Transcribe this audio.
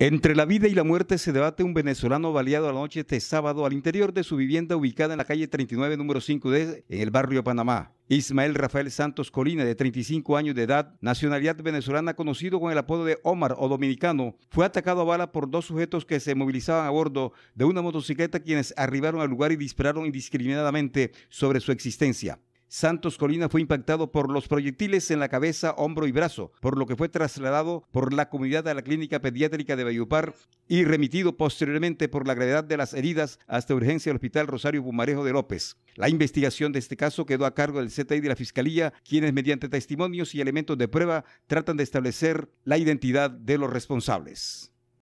Entre la vida y la muerte se debate un venezolano baleado a la noche este sábado al interior de su vivienda ubicada en la calle 39, número 5D, en el barrio Panamá. Ismael Rafael Santos Colina, de 35 años de edad, nacionalidad venezolana, conocido con el apodo de Omar o Dominicano, fue atacado a bala por dos sujetos que se movilizaban a bordo de una motocicleta quienes arribaron al lugar y dispararon indiscriminadamente sobre su existencia. Santos Colina fue impactado por los proyectiles en la cabeza, hombro y brazo, por lo que fue trasladado por la comunidad a la clínica pediátrica de Bayupar y remitido posteriormente por la gravedad de las heridas hasta urgencia del Hospital Rosario Bumarejo de López. La investigación de este caso quedó a cargo del CTI de la Fiscalía, quienes mediante testimonios y elementos de prueba tratan de establecer la identidad de los responsables.